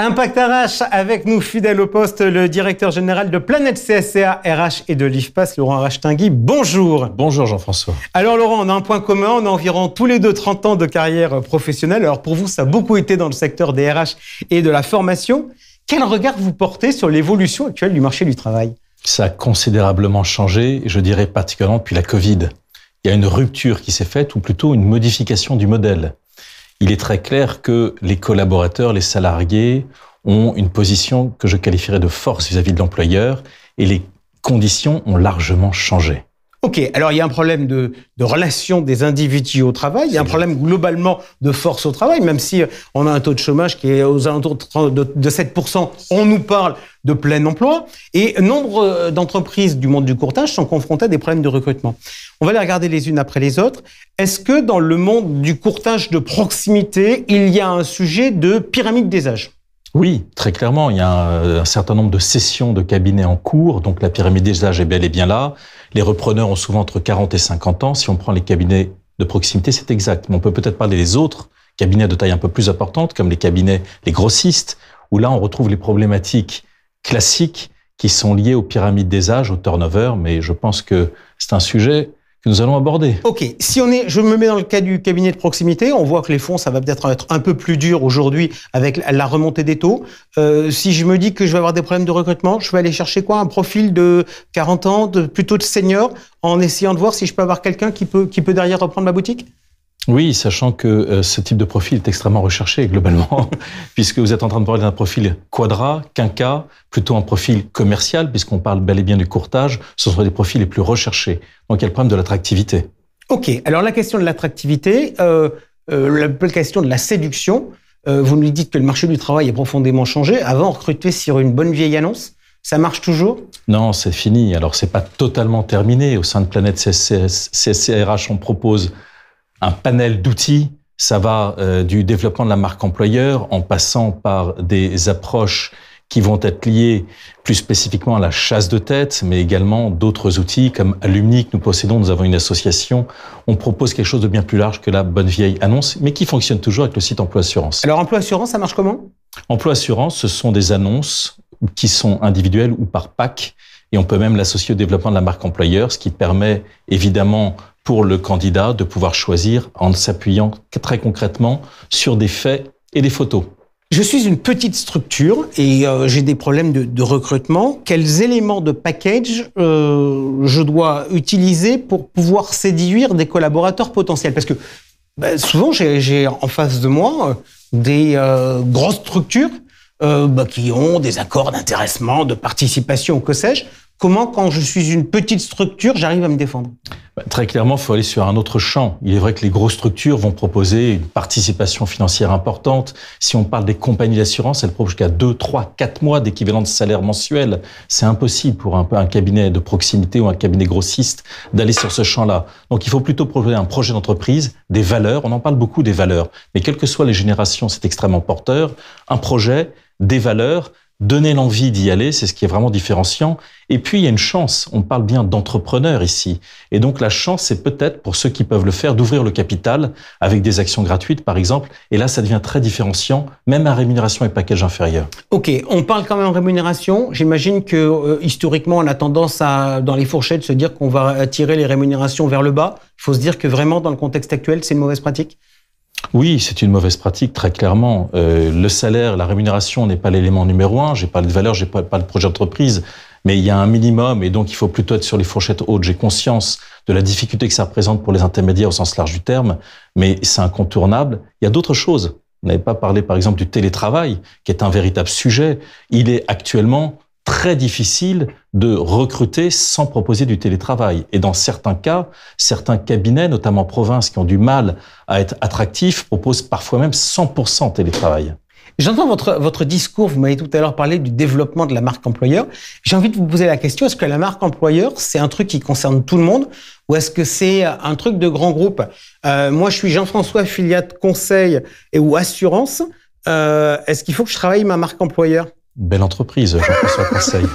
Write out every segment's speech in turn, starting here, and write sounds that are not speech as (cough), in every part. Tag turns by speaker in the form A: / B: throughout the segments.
A: Impact RH avec nous, fidèle au poste, le directeur général de Planète CSA, RH et de l'IFPAS, Laurent Arrache-Tinguy. Bonjour. Bonjour Jean-François. Alors Laurent, on a un point commun, on a environ tous les deux 30 ans de carrière professionnelle. Alors pour vous, ça a beaucoup été dans le secteur des RH et de la formation. Quel regard vous portez sur l'évolution actuelle du marché du travail
B: Ça a considérablement changé, je dirais particulièrement depuis la Covid. Il y a une rupture qui s'est faite, ou plutôt une modification du modèle il est très clair que les collaborateurs, les salariés ont une position que je qualifierais de force vis-à-vis de l'employeur et les conditions ont largement changé.
A: Ok, alors il y a un problème de, relation des individus au travail, il y a un problème globalement de force au travail, même si euh, on a un taux de chômage qui est aux alentours de, de 7%, on nous parle de plein emploi, et nombre euh, d'entreprises du monde du courtage sont confrontées à des problèmes de recrutement. On va les regarder les unes après les autres. Est-ce que dans le monde du courtage de proximité, il y a un sujet de pyramide des âges
B: oui, très clairement. Il y a euh, un, certain nombre de sessions de cabinets en cours, donc la pyramide des âges est bel et bien là. Les repreneurs ont souvent entre 40 et 50 ans. Si on prend les cabinets de proximité, c'est exact. Mais on peut peut-être parler des autres cabinets de taille un peu plus importante, comme les cabinets, les grossistes, où là, on retrouve les problématiques classiques qui sont liées aux pyramides des âges, au turnover,
A: mais je pense que c'est un sujet nous allons aborder. Ok, si on est, je me mets dans le cas du cabinet de proximité, on voit que les fonds, ça va peut-être être un peu plus dur aujourd'hui avec la remontée des taux. Euh, si je me dis que je vais avoir des problèmes de recrutement, je vais aller chercher quoi Un profil de 40 ans, de, plutôt de senior, en essayant de voir si je peux avoir quelqu'un qui peut, qui peut derrière reprendre ma boutique
B: oui, sachant que euh, ce type de profil est extrêmement recherché globalement, (laughs) puisque vous êtes en train de parler d'un profil quadra, quinca, plutôt un profil commercial, puisqu'on parle bel et bien du courtage, ce sont des profils les plus recherchés. Donc il y a le problème de l'attractivité.
A: Ok, alors la question de l'attractivité, euh, euh, la question de la séduction, vous nous dites que le marché du travail est profondément changé. Avant, recruter sur une bonne vieille annonce. Ça marche toujours
B: Non, c'est fini. Alors, c'est pas totalement terminé. Au sein de Planète CSCRH, on propose un panel d'outils. Ça va euh, du développement de la marque employeur en passant par des approches qui vont être liées plus spécifiquement à la chasse de tête, mais également d'autres outils comme Alumni que nous possédons. Nous avons une association. On propose quelque chose de bien plus large que la bonne vieille annonce, mais qui fonctionne toujours avec le site Emploi Assurance. Alors Emploi Assurance, ça marche comment Emploi Assurance, ce sont des annonces qui sont individuelles ou par pack et on peut même l'associer au développement de la marque employeur, ce qui permet évidemment pour le candidat de pouvoir choisir en s'appuyant très concrètement sur des faits et des photos. Je suis une petite
A: structure et euh, j'ai des problèmes de, recrutement. Quels éléments de package euh, je dois utiliser pour pouvoir séduire des collaborateurs potentiels Parce que ben, souvent, j'ai en face de moi euh, des grosses structures euh, bah, qui ont des accords d'intéressement, de participation, que sais-je, Comment, quand je suis une petite structure, j'arrive à me défendre
B: bah, Très clairement, il faut aller sur un autre champ. Il est vrai que les grosses structures vont proposer une participation financière importante. Si on parle des compagnies d'assurance, elles proposent jusqu'à 2, 3, 4 mois d'équivalent de salaire mensuel. C'est impossible pour un, un cabinet de proximité ou un cabinet grossiste d'aller sur ce champ-là. Donc il faut plutôt proposer un projet d'entreprise, des valeurs. On en parle beaucoup des valeurs. Mais quelles que soient les générations, c'est extrêmement porteur. Un projet, des valeurs, donner l'envie d'y aller, c'est ce qui est vraiment différenciant. Et puis, il y a une chance. On parle bien d'entrepreneurs ici. Et donc, la chance, c'est peut-être pour ceux qui peuvent le faire d'ouvrir le capital avec des actions gratuites, par exemple. Et là, ça devient très différenciant, même à rémunération et package inférieur.
A: OK. On parle quand même rémunération. J'imagine que, euh, historiquement, on a tendance à, dans les fourchettes, se dire qu'on va attirer les rémunérations vers le bas. Il faut se dire que vraiment, dans le contexte actuel, c'est une mauvaise pratique.
B: Oui, c'est une mauvaise pratique, très clairement. Euh, le salaire, la rémunération n'est pas l'élément numéro un. J'ai pas de valeur, j'ai pas, pas de projet d'entreprise. Mais il y a un minimum et donc il faut plutôt être sur les fourchettes hautes. J'ai conscience de la difficulté que ça représente pour les intermédiaires au sens large du terme, mais c'est incontournable. Il y a d'autres choses. On n'avait pas parlé, par exemple, du télétravail, qui est un véritable sujet. Il est actuellement très difficile de recruter sans proposer du télétravail. Et dans certains cas, certains cabinets, notamment en province, qui ont du mal à être attractifs, proposent parfois même 100% télétravail.
A: J'entends votre, votre discours, vous m'avez tout à l'heure parlé du développement de la marque employeur. J'ai envie de vous poser la question, est-ce que la marque employeur, c'est un truc qui concerne tout le monde ou est-ce que c'est un truc de grand groupe euh, Moi, je suis Jean-François, filiate conseil et ou assurance. Euh, est-ce qu'il faut que je travaille ma marque employeur
B: belle entreprise, Jean-François Conseil.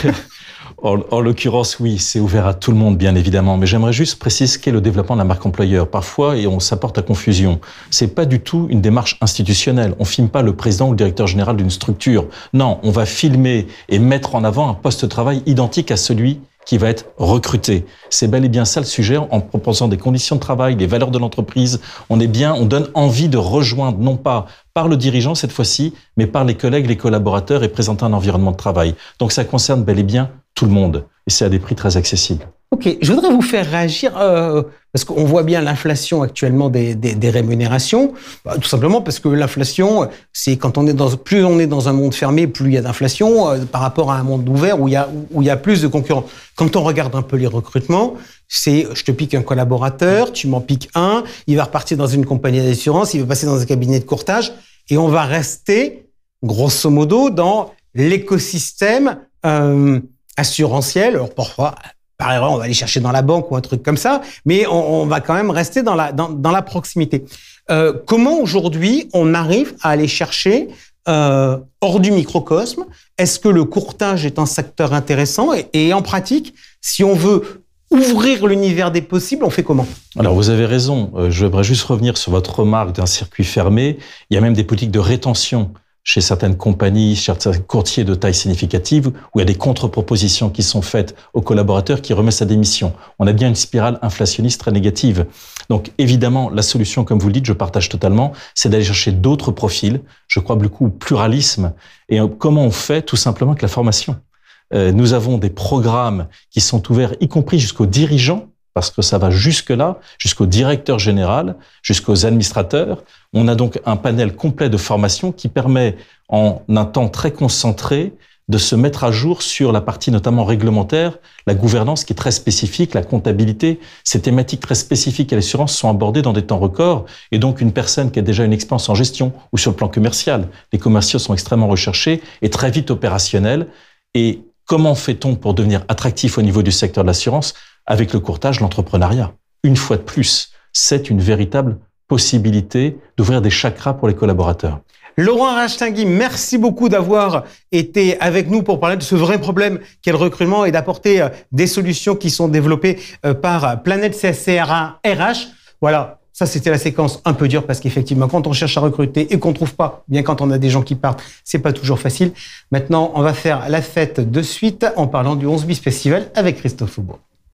B: (laughs) en, en l'occurrence, oui, c'est ouvert à tout le monde, bien évidemment. Mais j'aimerais juste préciser ce qu'est le développement de la marque employeur. Parfois, et on s'apporte à confusion, c'est pas du tout une démarche institutionnelle. On filme pas le président ou le directeur général d'une structure. Non, on va filmer et mettre en avant un poste de travail identique à celui qui va être recruté. C'est bel et bien ça le sujet, en proposant des conditions de travail, des valeurs de l'entreprise. On est bien, on donne envie de rejoindre, non pas par le dirigeant cette fois-ci, mais par les collègues, les collaborateurs et présenter un environnement de travail. Donc ça concerne bel et bien tout le monde. Et c'est à des prix très accessibles.
A: Ok, je voudrais vous faire réagir euh, parce qu'on voit bien l'inflation actuellement des, des, rémunérations, bah, tout simplement parce que l'inflation, c'est quand on est dans plus on est dans un monde fermé, plus il y a d'inflation euh, par rapport à un monde ouvert où il y a où il y a plus de concurrents. Quand on regarde un peu les recrutements, c'est je te pique un collaborateur, tu m'en piques un, il va repartir dans une compagnie d'assurance, il va passer dans un cabinet de courtage, et on va rester grosso modo dans l'écosystème. Euh, Assurantiel, Alors parfois, par erreur, on va aller chercher dans la banque ou un truc comme ça, mais on, va quand même rester dans la, dans, la proximité. Euh, comment aujourd'hui on arrive à aller chercher euh, hors du microcosme Est-ce que le courtage est un secteur intéressant et en pratique, si on veut ouvrir l'univers des possibles, on fait comment
B: Alors vous avez raison, euh, je voudrais juste revenir sur votre remarque d'un circuit fermé. Il y a même des politiques de rétention chez certaines compagnies, chez certains courtiers de taille significative, où il y a des contre-propositions qui sont faites aux collaborateurs qui remettent sa démission. On a bien une spirale inflationniste très négative. Donc évidemment, la solution, comme vous le dites, je partage totalement, c'est d'aller chercher d'autres profils. Je crois beaucoup au pluralisme. Et euh, comment on fait Tout simplement avec la formation. Euh, nous avons des programmes qui sont ouverts, y compris jusqu'aux dirigeants, parce que ça va jusque-là, jusqu'au directeur général, jusqu'aux administrateurs. On a donc un panel complet de formation qui permet, en un temps très concentré, de se mettre à jour sur la partie notamment réglementaire, la gouvernance qui est très spécifique, la comptabilité. Ces thématiques très spécifiques à l'assurance sont abordées dans des temps records. Et donc, une personne qui a déjà une expérience en gestion ou sur le plan commercial, les commerciaux sont extrêmement recherchés et très vite opérationnels. Et comment fait-on pour devenir attractif au niveau du secteur de l'assurance avec le courtage, l'entrepreneuriat. Une fois de plus, c'est une véritable possibilité d'ouvrir des chakras pour les collaborateurs.
A: Laurent Rachtingui, merci beaucoup d'avoir été avec nous pour parler de ce vrai problème qu'est le recrutement et d'apporter euh, des solutions qui sont développées euh, par euh, Planète CSCRA RH. Voilà, ça, c'était la séquence un peu dure parce qu'effectivement, quand on cherche à recruter et qu'on trouve pas, bien quand on a des gens qui partent, c'est pas toujours facile. Maintenant, on va faire la fête de suite en parlant du 11 bis festival avec Christophe Faubourg.